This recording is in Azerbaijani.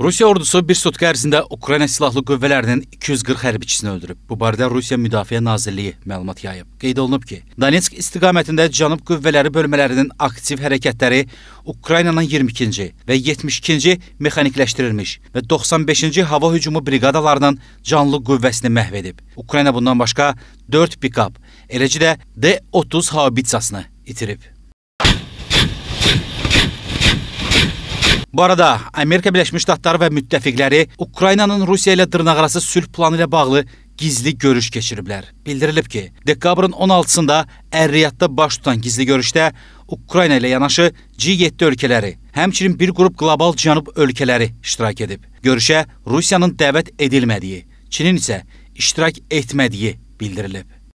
Rusiya ordusu bir sutka ərzində Ukrayna silahlı qüvvələrinin 240 hərbiçisini öldürüb. Bu barədə Rusiya Müdafiə Nazirliyi məlumat yayıb. Qeyd olunub ki, Donetsk istiqamətində Cənub qüvvələri bölmələrinin aktiv hərəkətləri Ukraynanın 22-ci və 72-ci mexanikləşdirilmiş və 95-ci hava hücumu briqadalarının canlı qüvvəsini məhv edib. Ukrayna bundan başqa 4 pikap, eləcə də D-30 haubitsasını itirib. Bu arada Amerika Birləşmiş Ştatları və müttəfiqləri Ukraynanın Rusiya ilə dırnaqarası sülh planı ilə bağlı gizli görüş keçiriblər. Bildirilib ki, dekabrın 16-sında Ər-Riyadda baş tutan gizli görüşdə Ukrayna ilə yanaşı G7 ölkələri, həmçinin bir qrup qlobal cənub ölkələri iştirak edib. Görüşə Rusiyanın dəvət edilmədiyi, Çinin isə iştirak etmədiyi bildirilib.